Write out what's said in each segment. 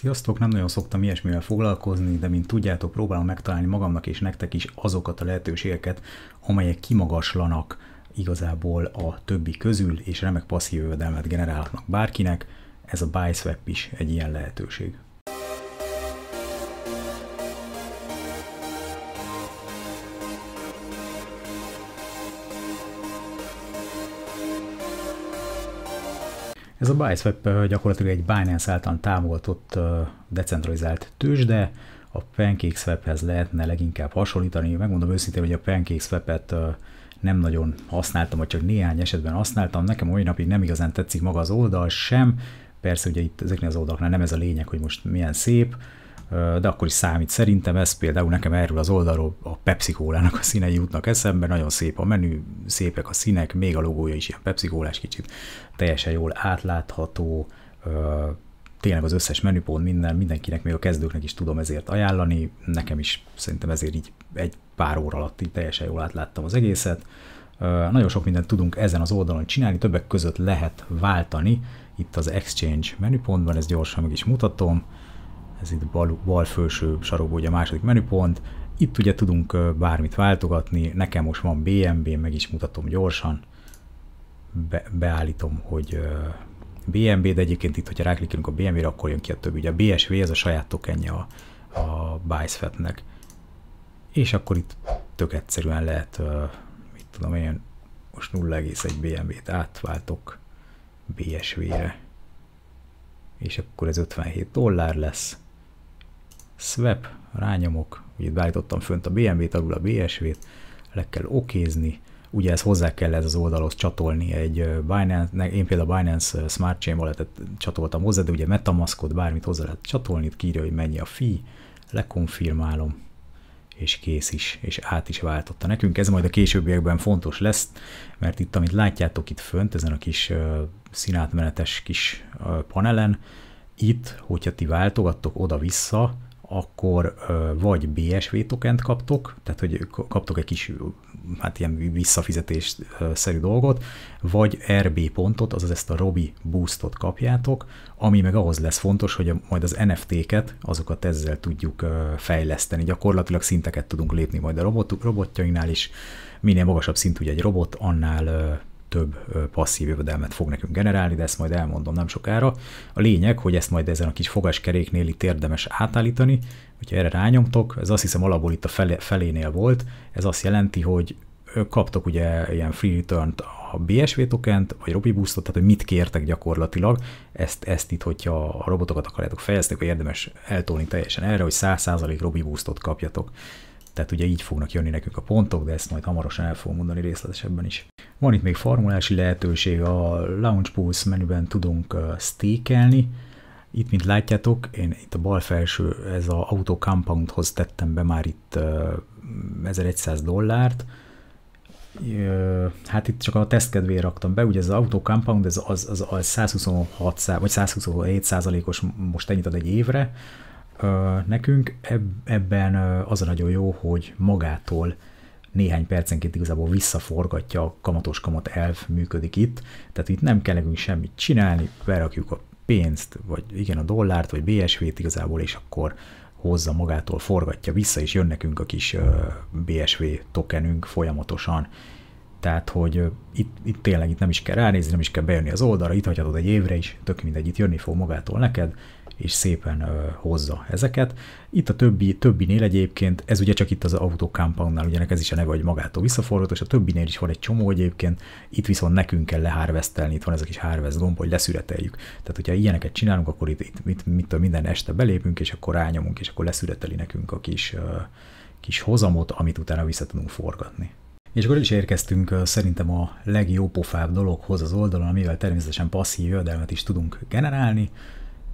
Sziasztok! Nem nagyon szoktam ilyesmivel foglalkozni, de mint tudjátok, próbálom megtalálni magamnak és nektek is azokat a lehetőségeket, amelyek kimagaslanak igazából a többi közül, és remek passzív jövedelmet generálhatnak bárkinek. Ez a buy swap is egy ilyen lehetőség. Ez a BuySwap gyakorlatilag egy Binance által támogatott decentralizált tőzsde, a PancakeSwap-hez lehetne leginkább hasonlítani. Megmondom őszintén, hogy a PancakeSwap-et nem nagyon használtam, vagy csak néhány esetben használtam. Nekem olyan napig nem igazán tetszik maga az oldal sem. Persze ugye itt ezeknél az oldalaknál nem ez a lényeg, hogy most milyen szép, de akkor is számít. Szerintem ez például nekem erről az oldalról a Pepsi cola a színei jutnak eszembe, nagyon szép a menü, szépek a színek, még a logója is ilyen Pepsi cola kicsit, teljesen jól átlátható, tényleg az összes menüpont minden, mindenkinek, még a kezdőknek is tudom ezért ajánlani, nekem is szerintem ezért így egy pár óra alatt így teljesen jól átláttam az egészet. Nagyon sok mindent tudunk ezen az oldalon csinálni, többek között lehet váltani, itt az Exchange menüpontban, ezt gyorsan meg is mutatom, ez itt a bal, bal felső sarokból ugye a második menüpont, itt ugye tudunk bármit váltogatni, nekem most van BMB, meg is mutatom gyorsan, Be, beállítom, hogy BMB, de egyébként itt, hogyha ráklikkelünk a BMB-re, akkor jön ki a többi. Ugye a BSV, ez a saját tokenje a, a BICEFET-nek. És akkor itt tök egyszerűen lehet, mit tudom én, most 0,1 BMB-t átváltok BSV-re. És akkor ez 57 dollár lesz swap, rányomok, itt beállítottam fönt a BMW-t, alul a BSV-t, le kell okézni, ugye ez hozzá kell ez az oldalhoz csatolni egy Binance, én például Binance Smart Chain wallet csatoltam hozzá, de ugye Metamaskot, bármit hozzá lehet csatolni, itt kírja, hogy mennyi a fi, lekonfirmálom, és kész is, és át is váltotta nekünk. Ez majd a későbbiekben fontos lesz, mert itt, amit látjátok itt fönt, ezen a kis uh, színátmenetes kis uh, panelen, itt, hogyha ti váltogattok oda-vissza, akkor vagy BSV tokent kaptok, tehát hogy kaptok egy kis hát ilyen visszafizetésszerű dolgot, vagy RB pontot, azaz ezt a Robi boostot kapjátok, ami meg ahhoz lesz fontos, hogy majd az NFT-ket, azokat ezzel tudjuk fejleszteni. Gyakorlatilag szinteket tudunk lépni majd a robot, robotjainknál is, minél magasabb szintű egy robot, annál több passzív jövedelmet fog nekünk generálni, de ezt majd elmondom nem sokára. A lényeg, hogy ezt majd ezen a kis fogaskeréknél itt érdemes átállítani, hogyha erre rányomtok, ez azt hiszem alapból itt a felé, felénél volt, ez azt jelenti, hogy kaptok ugye ilyen free return a BSV tokent, vagy Robi boostot, tehát hogy mit kértek gyakorlatilag, ezt, ezt itt, hogyha a robotokat akarjátok fejleszteni, akkor érdemes eltolni teljesen erre, hogy 100% Robi boostot kapjatok. Tehát ugye így fognak jönni nekünk a pontok, de ezt majd hamarosan el fogom mondani részletesebben is. Van itt még formulási lehetőség, a Launch Pulse menüben tudunk stékelni, itt, mint látjátok, én itt a bal felső, ez a Auto Compoundhoz tettem be már itt 1100 dollárt, hát itt csak a teszt kedvéért raktam be, ugye ez az Auto Compound, ez az, az, az 126 vagy 127 százalékos most ennyit ad egy évre, Nekünk ebben az a nagyon jó, hogy magától néhány percenként igazából visszaforgatja a kamatos kamat elv működik itt, tehát itt nem kell nekünk semmit csinálni, berakjuk a pénzt, vagy igen a dollárt, vagy BSV-t igazából, és akkor hozza magától, forgatja vissza, és jön nekünk a kis BSV tokenünk folyamatosan. Tehát, hogy itt, itt tényleg itt nem is kell ránézni, nem is kell bejönni az oldalra, itt hagyhatod egy évre is, tök mindegy, itt jönni fog magától neked, és szépen hozza ezeket. Itt a többi, többinél egyébként, ez ugye csak itt az autó compoundnál, ugye ez is a neve, hogy magától visszafordult, és a többinél is van egy csomó egyébként, itt viszont nekünk kell lehárvesztelni, itt van ez a kis harvest gomb, hogy leszüreteljük. Tehát, hogyha ilyeneket csinálunk, akkor itt, itt mit, mit, minden este belépünk, és akkor rányomunk, és akkor leszüreteli nekünk a kis, kis hozamot, amit utána vissza tudunk forgatni. És akkor is érkeztünk szerintem a pofább dologhoz az oldalon, amivel természetesen passzív jövedelmet is tudunk generálni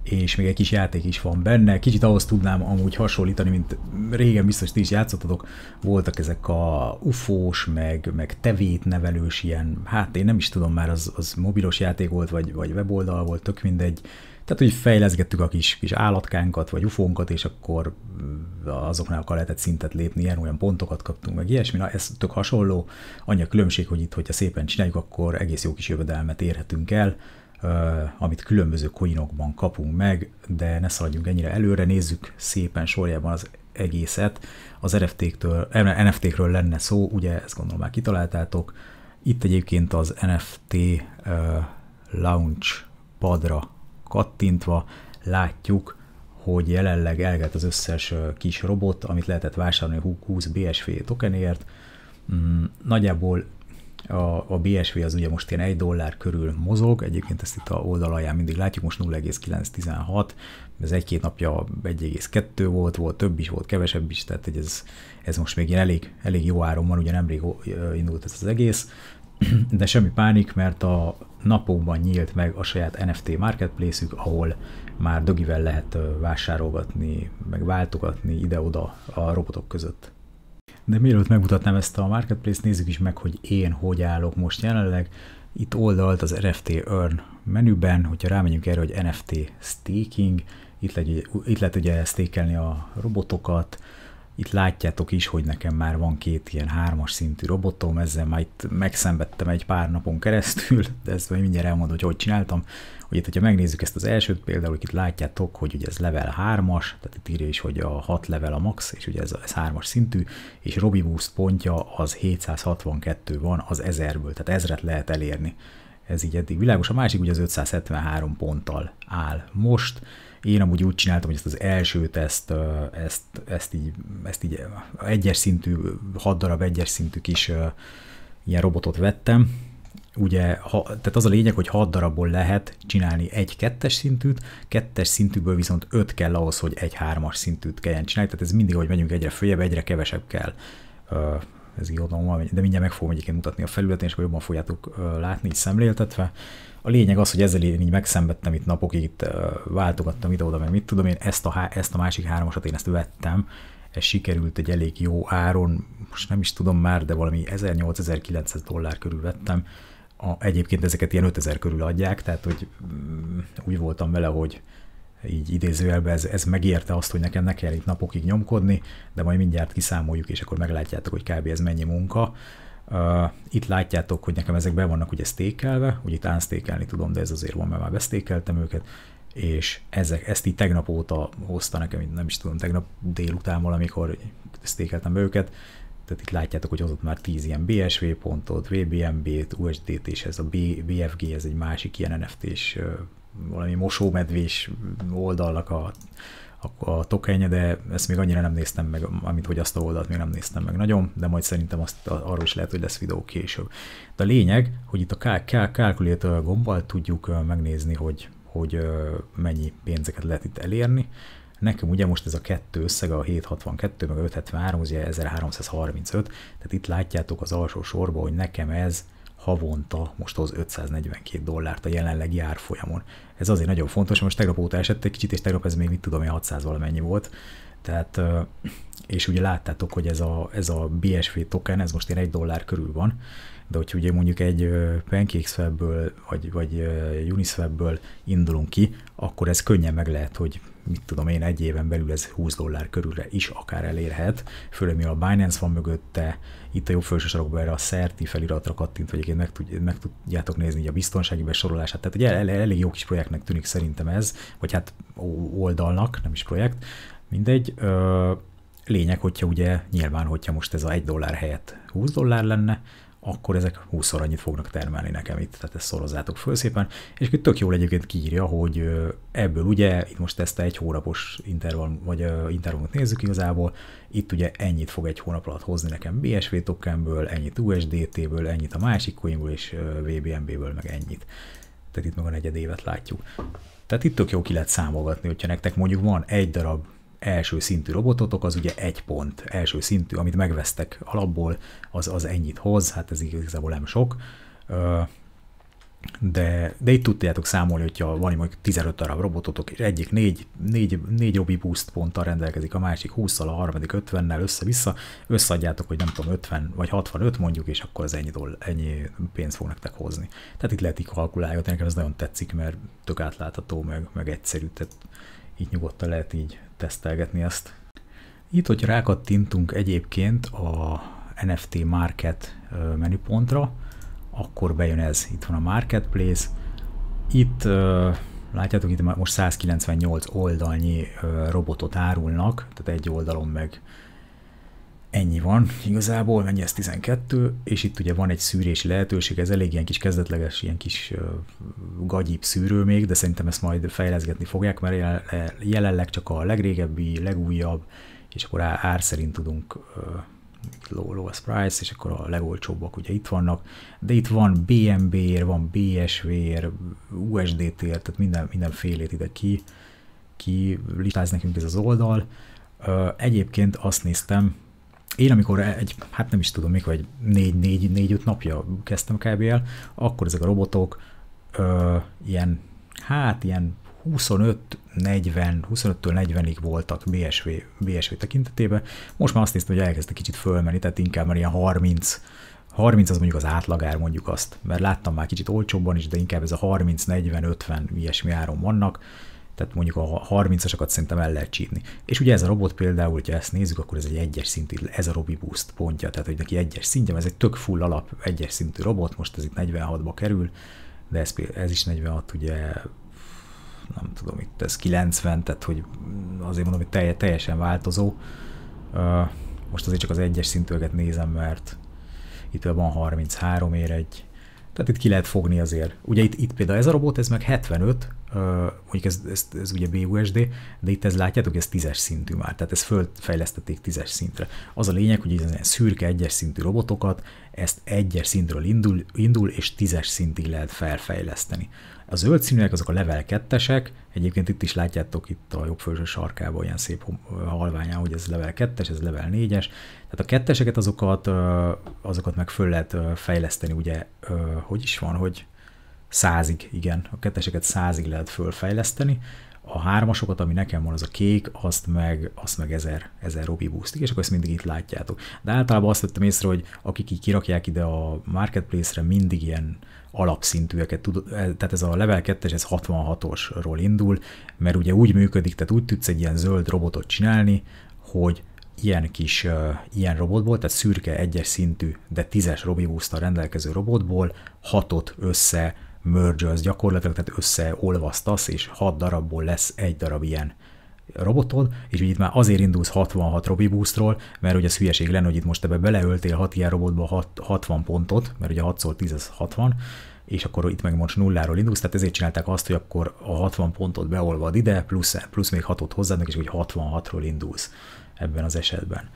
és még egy kis játék is van benne. Kicsit ahhoz tudnám amúgy hasonlítani, mint régen biztos ti is játszottatok, voltak ezek a ufós, meg, meg tevét nevelős ilyen, hát én nem is tudom már, az, az mobilos játék volt, vagy, vagy weboldal volt, tök mindegy. Tehát, hogy fejleszgettük a kis, kis állatkánkat, vagy ufónkat, és akkor azoknál akar lehetett szintet lépni, ilyen olyan pontokat kaptunk, meg ilyesmi. Na, ez tök hasonló. Annyi a különbség, hogy itt, hogyha szépen csináljuk, akkor egész jó kis jövedelmet érhetünk el amit különböző koinokban kapunk meg, de ne szaladjunk ennyire előre, nézzük szépen sorjában az egészet. Az NFT-ktől, NFT-kről lenne szó, ugye ezt gondolom már kitaláltátok. Itt egyébként az NFT uh, launch padra kattintva látjuk, hogy jelenleg elgett az összes kis robot, amit lehetett vásárolni 20 BSV tokenért. Mm, nagyjából a, a BSV az ugye most ilyen 1 dollár körül mozog, egyébként ezt itt a alján mindig látjuk, most 0,916, ez egy-két napja 1,2 volt, volt több is, volt kevesebb is, tehát hogy ez, ez most még ilyen elég, elég jó áron van, ugye nemrég indult ez az egész, de semmi pánik, mert a napokban nyílt meg a saját NFT marketplace-ük, ahol már dögivel lehet vásárolgatni, meg váltogatni ide-oda a robotok között. De mielőtt megmutatnám ezt a marketplace nézzük is meg, hogy én hogy állok most jelenleg. Itt oldalt az NFT Earn menüben, hogyha rámegyünk erre, hogy NFT Staking, itt lehet, itt lehet ugye stékelni a robotokat, itt látjátok is, hogy nekem már van két ilyen hármas szintű robotom, ezzel már itt megszenvedtem egy pár napon keresztül, de ezt majd mindjárt elmondom, hogy hogy csináltam. Hogy itt, hogyha megnézzük ezt az elsőt például, itt látjátok, hogy ugye ez level 3-as, tehát itt írja is, hogy a 6 level a max, és ugye ez, ez 3-as szintű, és Robi Boost pontja az 762 van az 1000-ből, tehát 1000 lehet elérni. Ez így eddig világos. A másik ugye az 573 ponttal áll most, én amúgy úgy csináltam, hogy ezt az elsőt, ezt, ezt, ezt, így, ezt így egyes szintű, hat darab egyes szintű kis ilyen robotot vettem, ugye, ha, tehát az a lényeg, hogy 6 darabból lehet csinálni egy kettes szintűt, kettes szintűből viszont 5 kell ahhoz, hogy egy hármas szintűt kelljen csinálni, tehát ez mindig, hogy megyünk egyre följebb, egyre kevesebb kell ez irodalom, de mindjárt meg fogom egyébként mutatni a felületen, és akkor jobban fogjátok látni, így szemléltetve. A lényeg az, hogy ezzel én így megszenvedtem itt napokig, itt váltogattam ide-oda, meg mit tudom én, ezt a, ezt a másik hármasat én ezt vettem, ez sikerült egy elég jó áron, most nem is tudom már, de valami 1800-1900 dollár körül vettem. A, egyébként ezeket ilyen 5000 körül adják, tehát hogy mm, úgy voltam vele, hogy így idézőjelben ez, ez megérte azt, hogy nekem ne kell itt napokig nyomkodni, de majd mindjárt kiszámoljuk, és akkor meglátjátok, hogy kb. ez mennyi munka. Uh, itt látjátok, hogy nekem ezek be vannak ugye sztékelve, ugye itt ánsztékelni tudom, de ez azért van, mert már besztékeltem őket, és ezek, ezt így tegnap óta hozta nekem, nem is tudom, tegnap délután valamikor sztékeltem be őket, tehát itt látjátok, hogy hozott már 10 ilyen BSV pontot, VBMB-t, USDT-t, és ez a BFG, ez egy másik ilyen NFT-s valami mosómedvés oldalnak a, a, a tokenje, de ezt még annyira nem néztem meg, amit hogy azt a oldalt még nem néztem meg nagyon, de majd szerintem azt, arról is lehet, hogy lesz videó később. De a lényeg, hogy itt a Calculator gombbal tudjuk megnézni, hogy, hogy mennyi pénzeket lehet itt elérni. Nekem ugye most ez a kettő összeg, a 762 meg a 573, ugye 1335, tehát itt látjátok az alsó sorban, hogy nekem ez havonta most hoz 542 dollárt a jelenlegi árfolyamon. Ez azért nagyon fontos, most tegnap óta esett egy kicsit, és tegnap ez még mit tudom, 600 valamennyi volt. Tehát, és ugye láttátok, hogy ez a, ez a BSV token, ez most én egy dollár körül van, de hogyha ugye mondjuk egy PancakeSwap-ből vagy, vagy Uniswap-ből indulunk ki, akkor ez könnyen meg lehet, hogy mit tudom én, egy éven belül ez 20 dollár körülre is akár elérhet, főleg mivel a Binance van mögötte, itt a jobb felső sarokban erre a szerti feliratra kattint, vagy egyébként meg, tud, meg tudjátok nézni a biztonsági besorolását, tehát ugye el, el, elég jó kis projektnek tűnik szerintem ez, vagy hát oldalnak, nem is projekt, mindegy, ö, lényeg, hogyha ugye nyilván, hogyha most ez a 1 dollár helyett 20 dollár lenne, akkor ezek 20 annyit fognak termelni nekem itt, tehát ezt szorozzátok föl szépen, és akkor tök jól egyébként kiírja, hogy ebből ugye, itt most ezt egy hónapos intervall, vagy uh, intervallumot nézzük igazából, itt ugye ennyit fog egy hónap alatt hozni nekem BSV tokenből, ennyit USDT-ből, ennyit a másik coinból, és VBNB-ből meg ennyit. Tehát itt meg a negyed évet látjuk. Tehát itt tök jó ki lehet számolgatni, hogyha nektek mondjuk van egy darab első szintű robototok, az ugye egy pont első szintű, amit megvesztek alapból, az, az ennyit hoz, hát ez igazából nem sok. De, de itt tudjátok számolni, hogyha van mondjuk 15 darab robototok, és egyik 4, 4, 4 Robi Boost ponttal rendelkezik, a másik 20-szal, a harmadik 50-nel össze-vissza, összeadjátok, hogy nem tudom, 50 vagy 65 mondjuk, és akkor az ennyi, doll, ennyi pénzt fog nektek hozni. Tehát itt lehet így kalkulálni, nekem ez nagyon tetszik, mert tök átlátható, meg, meg egyszerű, tehát így nyugodtan lehet így tesztelgetni ezt. Itt, hogy rákattintunk egyébként a NFT Market menüpontra, akkor bejön ez. Itt van a Marketplace. Itt látjátok, itt most 198 oldalnyi robotot árulnak, tehát egy oldalon meg ennyi van igazából, mennyi ez 12, és itt ugye van egy szűrési lehetőség, ez elég ilyen kis kezdetleges, ilyen kis gagyib szűrő még, de szerintem ezt majd fejleszgetni fogják, mert jelenleg csak a legrégebbi, legújabb, és akkor ár szerint tudunk low, lowest price, és akkor a legolcsóbbak ugye itt vannak, de itt van BNB-ér, van BSV-ér, USDT-ér, tehát minden, mindenfélét ide ki, ki listáz nekünk ez az oldal. Egyébként azt néztem, én amikor egy, hát nem is tudom mikor, egy négy-négy-négy-öt napja kezdtem kb el, akkor ezek a robotok ö, ilyen, hát ilyen 25-40, 25-től 40-ig voltak BSV, BSV tekintetében. Most már azt néztem, hogy elkezdte kicsit fölmenni, tehát inkább már ilyen 30, 30 az mondjuk az átlagár, mondjuk azt, mert láttam már kicsit olcsóbban is, de inkább ez a 30, 40, 50 ilyesmi áron vannak tehát mondjuk a 30 asokat szerintem el lehet csípni. És ugye ez a robot például, hogyha ezt nézzük, akkor ez egy egyes szintű, ez a Robi Boost pontja, tehát hogy neki egyes szintje, ez egy tök full alap egyes szintű robot, most ez itt 46-ba kerül, de ez, ez is 46, ugye nem tudom, itt ez 90, tehát hogy azért mondom, hogy teljesen változó. Most azért csak az egyes szintűeket nézem, mert itt van 33 ér egy, tehát itt ki lehet fogni azért. Ugye itt, itt például ez a robot, ez meg 75, mondjuk ez, ez, ez ugye BUSD, de itt ez látjátok, ez tízes szintű már, tehát ezt fölfejlesztették tízes szintre. Az a lényeg, hogy ez szürke egyes szintű robotokat, ezt egyes szintről indul, indul és tízes szintig lehet felfejleszteni. A zöld színűek azok a level 2-esek, egyébként itt is látjátok itt a jobb felső sarkában ilyen szép halványán, hogy ez level 2-es, ez level 4-es. Tehát a ketteseket azokat, azokat meg föl lehet fejleszteni, ugye, hogy is van, hogy százig, igen, a ketteseket százig lehet fölfejleszteni, a hármasokat, ami nekem van, az a kék, azt meg, azt meg ezer, ezer Robi boostig, és akkor ezt mindig itt látjátok. De általában azt vettem észre, hogy akik így kirakják ide a marketplace-re, mindig ilyen alapszintűeket tud, e, tehát ez a level 2-es, ez 66-osról indul, mert ugye úgy működik, tehát úgy tudsz egy ilyen zöld robotot csinálni, hogy ilyen kis uh, ilyen robotból, tehát szürke egyes szintű, de tízes Robibusztal rendelkező robotból hatot össze merge gyakorlatilag, tehát összeolvasztasz, és 6 darabból lesz egy darab ilyen robotod, és ugye itt már azért indulsz 66 Robi Boostról, mert ugye ez hülyeség lenne, hogy itt most ebbe beleöltél 6 ilyen robotba 6, 60 pontot, mert ugye 6x10 az 60, és akkor itt meg most nulláról indulsz, tehát ezért csinálták azt, hogy akkor a 60 pontot beolvad ide, plusz, plusz még 6-ot hozzáadnak, és úgy 66-ról indulsz ebben az esetben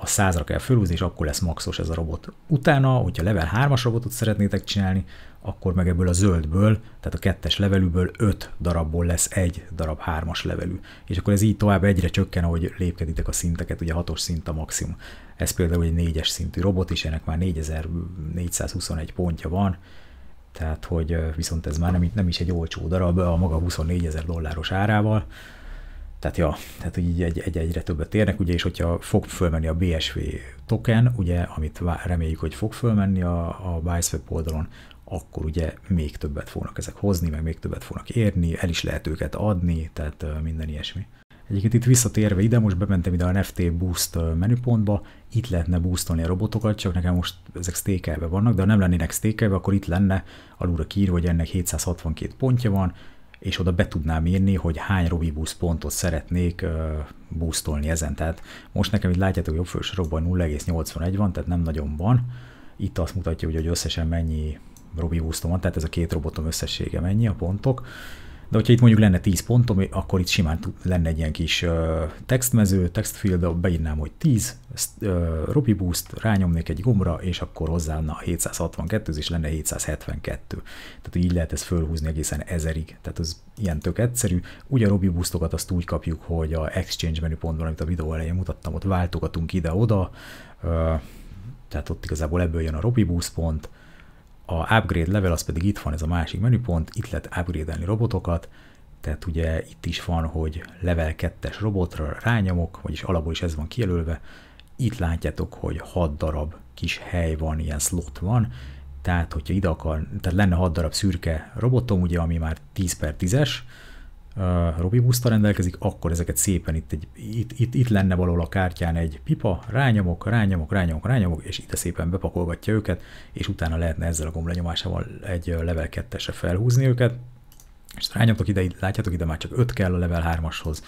a százra kell fölhúzni, és akkor lesz maxos ez a robot. Utána, hogyha level 3-as robotot szeretnétek csinálni, akkor meg ebből a zöldből, tehát a kettes levelűből 5 darabból lesz egy darab 3-as levelű. És akkor ez így tovább egyre csökken, ahogy lépkeditek a szinteket, ugye 6-os szint a maximum. Ez például egy 4-es szintű robot is, ennek már 4421 pontja van, tehát hogy viszont ez már nem, nem is egy olcsó darab a maga 24 ezer dolláros árával, tehát ja, tehát így egy, egy, egyre többet érnek, ugye, és hogyha fog fölmenni a BSV token, ugye, amit reméljük, hogy fog fölmenni a, a BySwap oldalon, akkor ugye még többet fognak ezek hozni, meg még többet fognak érni, el is lehet őket adni, tehát minden ilyesmi. Egyébként itt visszatérve ide, most bementem ide a NFT Boost menüpontba, itt lehetne boostolni a robotokat, csak nekem most ezek stékelve vannak, de ha nem lennének stékelve, akkor itt lenne alulra kiírva, hogy ennek 762 pontja van, és oda be tudnám írni, hogy hány Robibusz pontot szeretnék boostolni ezen. Tehát most nekem itt látjátok, jobb felső sorokban 0,81 van, tehát nem nagyon van. Itt azt mutatja, hogy, összesen mennyi Robibusztom van, tehát ez a két robotom összessége mennyi a pontok de hogyha itt mondjuk lenne 10 pontom, akkor itt simán lenne egy ilyen kis textmező, textfield, beírnám, hogy 10, Robi Boost, rányomnék egy gombra, és akkor na 762 és lenne 772. Tehát így lehet ezt fölhúzni egészen ezerig. Tehát ez ilyen tök egyszerű. Ugye a Robi Boostokat azt úgy kapjuk, hogy a Exchange menüpontban, amit a videó elején mutattam, ott váltogatunk ide-oda, tehát ott igazából ebből jön a Robi Boost pont, a upgrade level az pedig itt van, ez a másik menüpont, itt lehet upgrade robotokat, tehát ugye itt is van, hogy level 2-es robotra rányomok, vagyis alapból is ez van kijelölve, itt látjátok, hogy 6 darab kis hely van, ilyen slot van, tehát hogyha ide akar, tehát lenne 6 darab szürke robotom, ugye, ami már 10 per 10-es, Robi Busta rendelkezik, akkor ezeket szépen itt, egy, itt, itt, itt lenne valahol a kártyán egy pipa, rányomok, rányomok, rányomok, rányomok, és itt szépen bepakolgatja őket, és utána lehetne ezzel a gomblenyomásával egy level 2-esre felhúzni őket, és rányomtok ide, látjátok, ide már csak 5 kell a level 3-ashoz,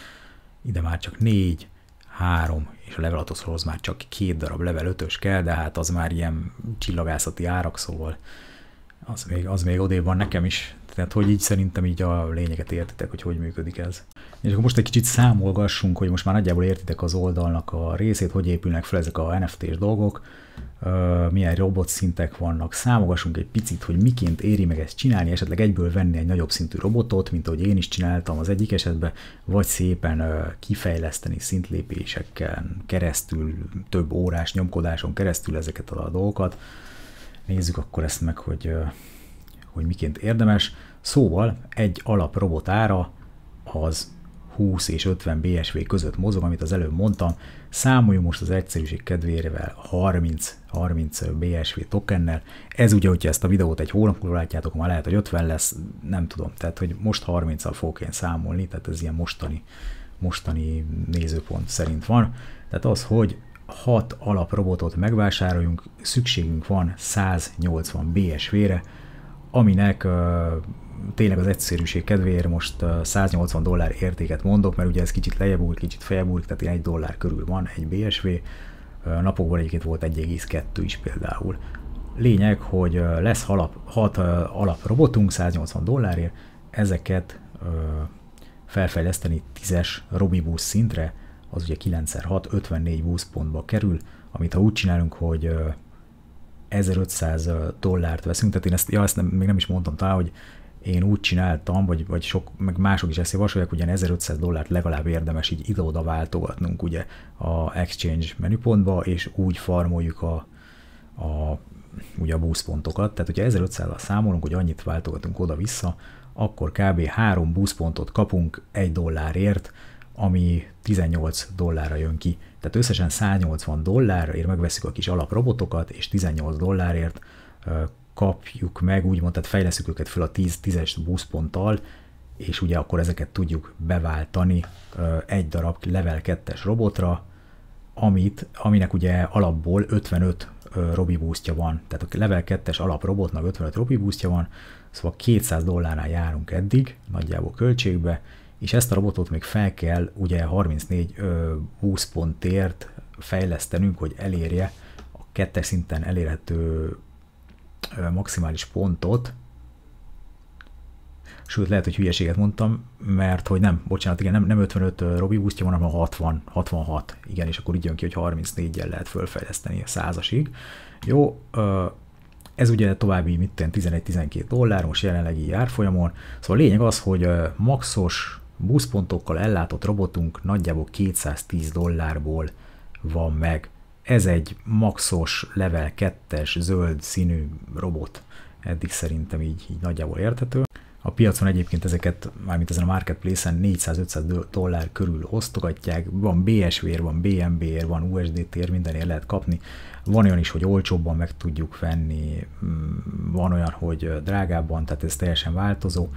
ide már csak 4, 3, és a level 6 oshoz már csak két darab level 5-ös kell, de hát az már ilyen csillagászati árak, szóval az még, az még odébb van nekem is, tehát, hogy így szerintem így a lényeget értitek, hogy hogy működik ez. És akkor most egy kicsit számolgassunk, hogy most már nagyjából értitek az oldalnak a részét, hogy épülnek fel ezek a NFT-s dolgok, milyen robot szintek vannak, Számolgassunk egy picit, hogy miként éri meg ezt csinálni, esetleg egyből venni egy nagyobb szintű robotot, mint ahogy én is csináltam az egyik esetben, vagy szépen kifejleszteni szintlépéseken keresztül, több órás nyomkodáson keresztül ezeket a dolgokat. Nézzük akkor ezt meg, hogy hogy miként érdemes, szóval egy alap robotára az 20 és 50 BSV között mozog, amit az előbb mondtam, számoljunk most az egyszerűség kedvével 30, 30 BSV tokennel, ez ugye, hogyha ezt a videót egy hónap múlva látjátok, már lehet, hogy 50 lesz, nem tudom, tehát hogy most 30-al fogok én számolni, tehát ez ilyen mostani, mostani nézőpont szerint van, tehát az, hogy 6 alaprobotot megvásároljunk, szükségünk van 180 BSV-re, aminek tényleg az egyszerűség kedvéért most 180 dollár értéket mondok, mert ugye ez kicsit lejjebb úr, kicsit fejebb úr, tehát egy dollár körül van egy BSV, napokban egyébként volt 1,2 is például. Lényeg, hogy lesz alap, 6 alap robotunk 180 dollárért, ezeket felfejleszteni 10-es Robibus szintre, az ugye 9x6, 54 buszpontba kerül, amit ha úgy csinálunk, hogy 1500 dollárt veszünk, tehát én ezt, ja, ezt nem, még nem is mondtam talán, hogy én úgy csináltam, vagy, vagy sok, meg mások is ezt javasolják, hogy 1500 dollárt legalább érdemes így ide-oda váltogatnunk ugye a exchange menüpontba, és úgy farmoljuk a, a ugye a pontokat, tehát hogyha 1500-al számolunk, hogy annyit váltogatunk oda-vissza, akkor kb. 3 pontot kapunk 1 dollárért, ami 18 dollárra jön ki. Tehát összesen 180 dollárért megveszik a kis alaprobotokat, és 18 dollárért kapjuk meg, úgymond, tehát fejleszük őket föl a 10-10-es buszponttal, és ugye akkor ezeket tudjuk beváltani egy darab level 2-es robotra, amit, aminek ugye alapból 55 Robi boostja van, tehát a level 2-es alaprobotnak 55 Robi boostja van, szóval 200 dollárnál járunk eddig, nagyjából költségbe, és ezt a robotot még fel kell ugye 34-20 pontért fejlesztenünk, hogy elérje a kettes szinten elérhető maximális pontot, sőt lehet, hogy hülyeséget mondtam, mert hogy nem, bocsánat, igen, nem, nem 55 Robi úsztja van, hanem 60, 66, igen, és akkor így jön ki, hogy 34-jel lehet fölfejleszteni a százasig. Jó, ez ugye további mitten 11-12 dollár, most jelenlegi járfolyamon, szóval a lényeg az, hogy maxos buszpontokkal ellátott robotunk nagyjából 210 dollárból van meg. Ez egy maxos level 2-es zöld színű robot. Eddig szerintem így, így nagyjából érthető. A piacon egyébként ezeket, mármint ezen a marketplace-en 400-500 dollár körül osztogatják, van BSV-ér, van bmb ér van USDT-ér, mindenért lehet kapni. Van olyan is, hogy olcsóbban meg tudjuk venni, mm, van olyan, hogy drágábban, tehát ez teljesen változó.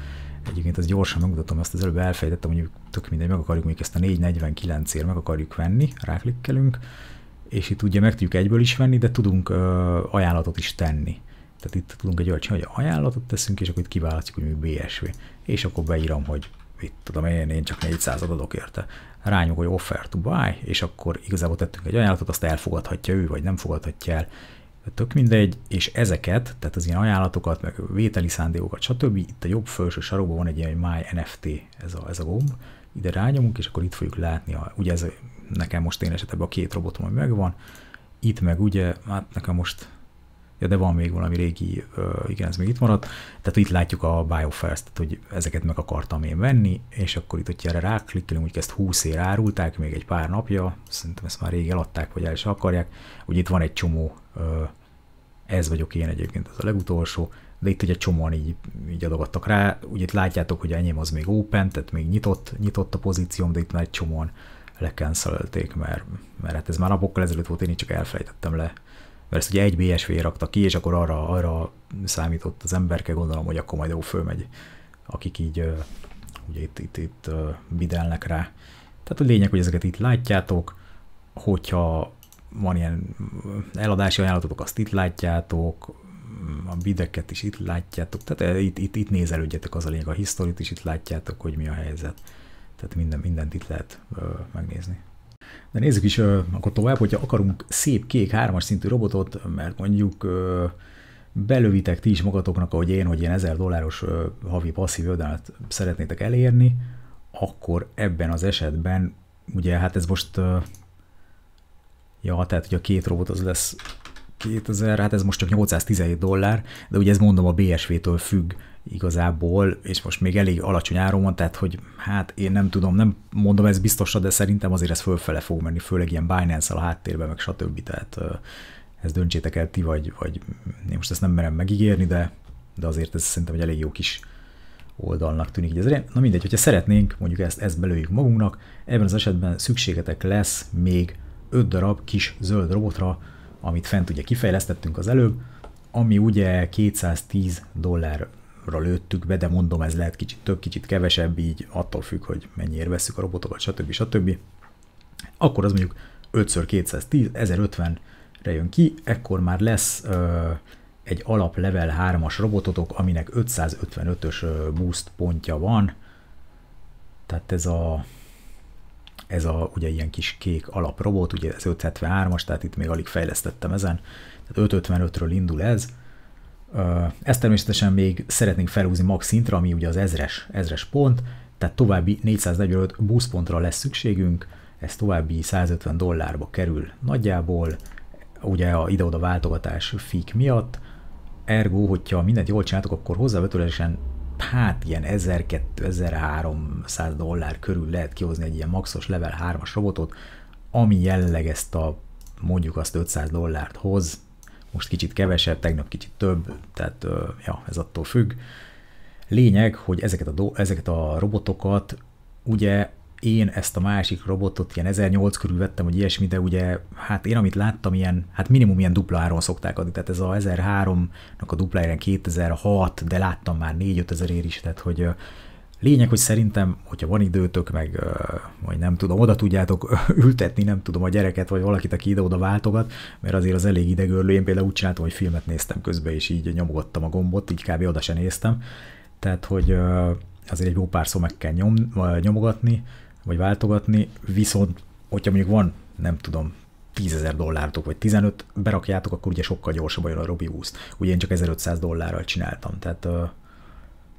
Egyébként ezt gyorsan megmutatom, ezt az előbb elfejtettem, hogy tök mindegy, meg akarjuk még ezt a 449-ért meg akarjuk venni, ráklikkelünk, és itt ugye meg tudjuk egyből is venni, de tudunk ö, ajánlatot is tenni. Tehát itt tudunk egy olyan hogy ajánlatot teszünk, és akkor itt kiválasztjuk, hogy mi BSV. És akkor beírom, hogy itt tudom én, én csak 400 adok érte rányog, hogy offer to buy, és akkor igazából tettünk egy ajánlatot, azt elfogadhatja ő, vagy nem fogadhatja el. Tök mindegy, és ezeket, tehát az ilyen ajánlatokat, meg vételi szándékokat, stb. Itt a jobb felső sarokban van egy ilyen My NFT, ez a, ez a gomb, ide rányomunk, és akkor itt fogjuk látni, a, ugye ez nekem most én esetben a két robotom, ami megvan, itt meg ugye, hát nekem most ja, de van még valami régi, igen, ez még itt maradt. Tehát itt látjuk a Biofest, tehát hogy ezeket meg akartam én venni, és akkor itt, hogyha erre ráklikkelünk, hogy ezt 20 ér árulták, még egy pár napja, szerintem ezt már rég eladták, vagy el is akarják, úgy itt van egy csomó, ez vagyok én egyébként, ez a legutolsó, de itt ugye csomóan így, így adogattak rá, ugye itt látjátok, hogy enyém az még open, tehát még nyitott, nyitott a pozícióm, de itt már egy csomóan lekencelölték, mert, mert hát ez már napokkal ezelőtt volt, én így csak elfelejtettem le mert ezt ugye egy BSV rakta ki, és akkor arra, arra számított az emberke, gondolom, hogy akkor majd jó fölmegy, akik így ugye itt, itt, itt bidelnek rá. Tehát a lényeg, hogy ezeket itt látjátok, hogyha van ilyen eladási ajánlatotok, azt itt látjátok, mm, a bideket is itt látjátok, tehát itt, itt, itt nézelődjetek az a lényeg, a historit is itt látjátok, hogy mi a helyzet. Tehát minden, mindent itt lehet ö, megnézni. De nézzük is uh, akkor tovább, hogyha akarunk szép kék hármas szintű robotot, mert mondjuk uh, belövitek ti is magatoknak, ahogy én, hogy ilyen 1000 dolláros uh, havi passzív jövedelmet szeretnétek elérni, akkor ebben az esetben, ugye hát ez most, uh, ja, tehát ugye a két robot az lesz 2000, hát ez most csak 817 dollár, de ugye ez mondom a BSV-től függ, igazából, és most még elég alacsony áron van, tehát hogy hát én nem tudom, nem mondom ez biztosra, de szerintem azért ez fölfele fog menni, főleg ilyen binance al a háttérben, meg stb. Tehát ezt döntsétek el ti, vagy, vagy én most ezt nem merem megígérni, de, de azért ez szerintem egy elég jó kis oldalnak tűnik így ezért. Na mindegy, hogyha szeretnénk, mondjuk ezt, ezt belőjük magunknak, ebben az esetben szükségetek lesz még 5 darab kis zöld robotra, amit fent ugye kifejlesztettünk az előbb, ami ugye 210 dollár lőttük be, de mondom, ez lehet kicsit több, kicsit kevesebb, így attól függ, hogy mennyire veszük a robotokat, stb. stb. Akkor az mondjuk 5x210, 1050-re jön ki, ekkor már lesz ö, egy alap level 3-as robototok, aminek 555-ös boost pontja van, tehát ez a ez a ugye ilyen kis kék alaprobot, ugye ez 573-as, tehát itt még alig fejlesztettem ezen, tehát 555-ről indul ez, ezt természetesen még szeretnénk felhúzni max szintre, ami ugye az ezres, ezres pont, tehát további 445 buszpontra lesz szükségünk, ez további 150 dollárba kerül nagyjából, ugye a ide-oda váltogatás fik miatt, ergo, hogyha mindent jól csináltok, akkor hozzávetőlegesen hát ilyen 1200 1300 dollár körül lehet kihozni egy ilyen maxos level 3-as robotot, ami jelenleg ezt a mondjuk azt 500 dollárt hoz, most kicsit kevesebb, tegnap kicsit több, tehát ja, ez attól függ. Lényeg, hogy ezeket a, do- ezeket a robotokat ugye én ezt a másik robotot ilyen 1008 körül vettem, hogy ilyesmi, de ugye hát én amit láttam, ilyen, hát minimum ilyen dupla áron szokták adni, tehát ez a 1003-nak a dupla 2006, de láttam már 4 5000 ér is, tehát hogy Lényeg, hogy szerintem, hogyha van időtök, meg vagy nem tudom, oda tudjátok ültetni, nem tudom, a gyereket, vagy valakit, aki ide-oda váltogat, mert azért az elég idegörlő. Én például úgy csináltam, hogy filmet néztem közben, és így nyomogattam a gombot, így kb. oda se néztem. Tehát, hogy azért egy jó pár szó meg kell nyom, nyomogatni, vagy váltogatni, viszont hogyha mondjuk van, nem tudom, 10 ezer dollártok, vagy 15 berakjátok, akkor ugye sokkal gyorsabban jön a Robi úgy Ugye én csak 1500 dollárral csináltam, tehát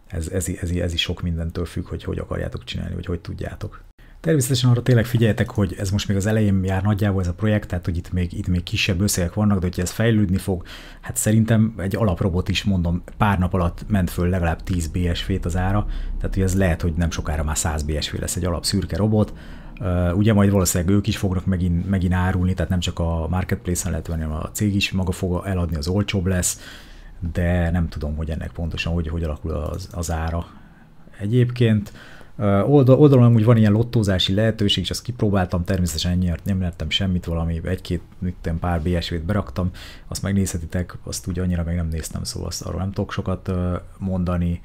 ez, ez, ez, ez is sok mindentől függ, hogy hogy akarjátok csinálni, vagy hogy tudjátok. Természetesen arra tényleg figyeljetek, hogy ez most még az elején jár nagyjából ez a projekt, tehát hogy itt még, itt még kisebb összegek vannak, de hogyha ez fejlődni fog, hát szerintem egy alaprobot is mondom, pár nap alatt ment föl legalább 10 BSV-t az ára, tehát hogy ez lehet, hogy nem sokára már 100 BSV lesz egy alapszürke robot, Uh, ugye majd valószínűleg ők is fognak megint, megint árulni, tehát nem csak a marketplace-en lehet venni, hanem a cég is maga fog eladni, az olcsóbb lesz, de nem tudom, hogy ennek pontosan hogy, hogy alakul az, az ára. Egyébként oldal, oldalon úgy van ilyen lottózási lehetőség, és azt kipróbáltam, természetesen nyert, nem lettem semmit, valami egy-két pár BSV-t beraktam, azt megnézhetitek, azt úgy annyira meg nem néztem, szóval azt arról nem tudok sokat mondani.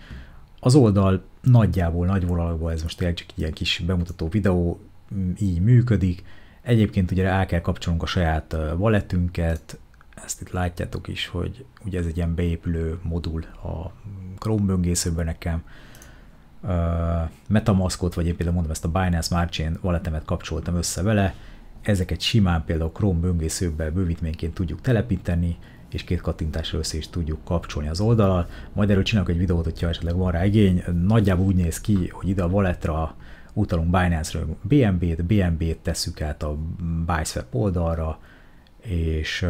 Az oldal nagyjából, nagy vonalakban, ez most tényleg csak ilyen kis bemutató videó, így működik. Egyébként ugye el kell kapcsolnunk a saját valetünket, ezt itt látjátok is, hogy ugye ez egy ilyen beépülő modul a Chrome böngészőben nekem. Uh, Metamaskot, vagy én például mondom ezt a Binance Smart Chain valetemet kapcsoltam össze vele, ezeket simán például Chrome böngészőbe bővítményként tudjuk telepíteni, és két kattintásra össze is tudjuk kapcsolni az oldalal. Majd erről csinálok egy videót, hogyha esetleg van rá igény. Nagyjából úgy néz ki, hogy ide a walletra utalunk Binance-ről BNB-t, BNB-t tesszük át a BySwap oldalra, és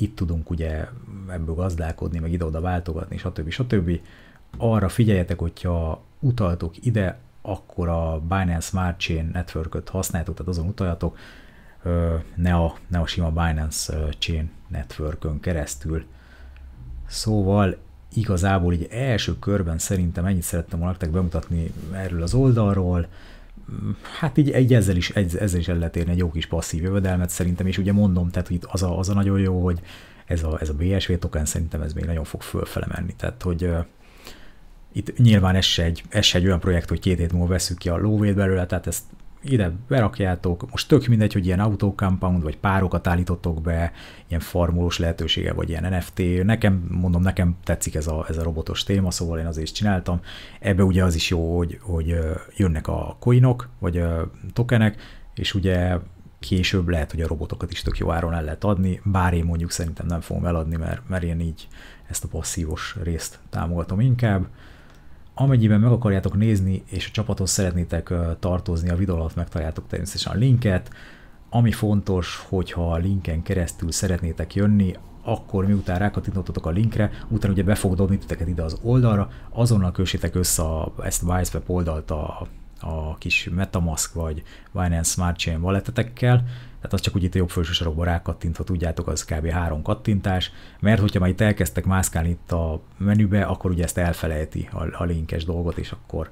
itt tudunk ugye ebből gazdálkodni, meg ide-oda váltogatni, stb. stb. Arra figyeljetek, hogyha utaltok ide, akkor a Binance Smart Chain network használjátok, tehát azon utaljatok, ne a, ne a sima Binance Chain network keresztül. Szóval igazából így első körben szerintem ennyit szerettem volna bemutatni erről az oldalról, hát így, így ezzel, is, ezzel is el lehet érni egy jó kis passzív jövedelmet szerintem, és ugye mondom, tehát hogy az a, az a nagyon jó, hogy ez a, ez a BSV token szerintem ez még nagyon fog fölfele menni, tehát hogy uh, itt nyilván ez se, egy, ez se egy olyan projekt, hogy két hét múlva veszük ki a lóvét belőle, tehát ezt ide berakjátok, most tök mindegy, hogy ilyen autókampound, vagy párokat állítottok be, ilyen farmolós lehetősége, vagy ilyen NFT, nekem, mondom, nekem tetszik ez a, ez a robotos téma, szóval én azért is csináltam. Ebbe ugye az is jó, hogy, hogy jönnek a coinok, vagy a tokenek, és ugye később lehet, hogy a robotokat is tök jó áron el lehet adni, bár én mondjuk szerintem nem fogom eladni, mert, mert én így ezt a passzívos részt támogatom inkább amennyiben meg akarjátok nézni, és a csapathoz szeretnétek tartozni, a videó alatt megtaláljátok természetesen a linket. Ami fontos, hogyha a linken keresztül szeretnétek jönni, akkor miután rákattintottatok a linkre, utána ugye be fog dobni titeket ide az oldalra, azonnal kössétek össze a, ezt a Wise oldalt a, a kis Metamask vagy Binance Smart Chain walletetekkel, tehát az csak úgy itt a jobb felső sarokba rákattintva tudjátok, az kb. három kattintás, mert hogyha már itt elkezdtek mászkálni itt a menübe, akkor ugye ezt elfelejti a, a linkes dolgot, és akkor,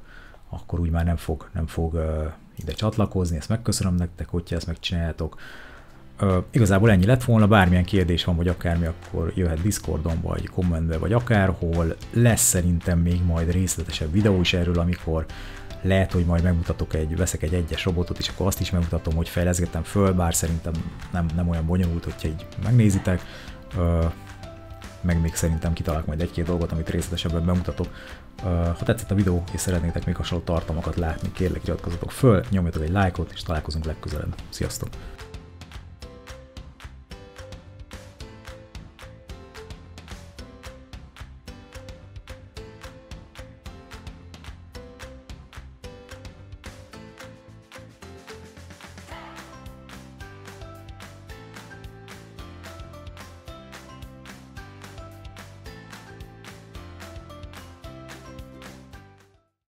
akkor úgy már nem fog, nem fog uh, ide csatlakozni, ezt megköszönöm nektek, hogyha ezt megcsináljátok. Uh, igazából ennyi lett volna, bármilyen kérdés van, vagy akármi, akkor jöhet Discordon, vagy kommentbe, vagy akárhol. Lesz szerintem még majd részletesebb videó is erről, amikor lehet, hogy majd megmutatok egy, veszek egy egyes robotot, és akkor azt is megmutatom, hogy fejleszgettem föl, bár szerintem nem, nem olyan bonyolult, hogyha így megnézitek. Ö, meg még szerintem kitalálok majd egy-két dolgot, amit részletesebben bemutatok. Ha tetszett a videó, és szeretnétek még hasonló tartalmakat látni, kérlek iratkozzatok föl, nyomjatok egy lájkot, és találkozunk legközelebb. Sziasztok!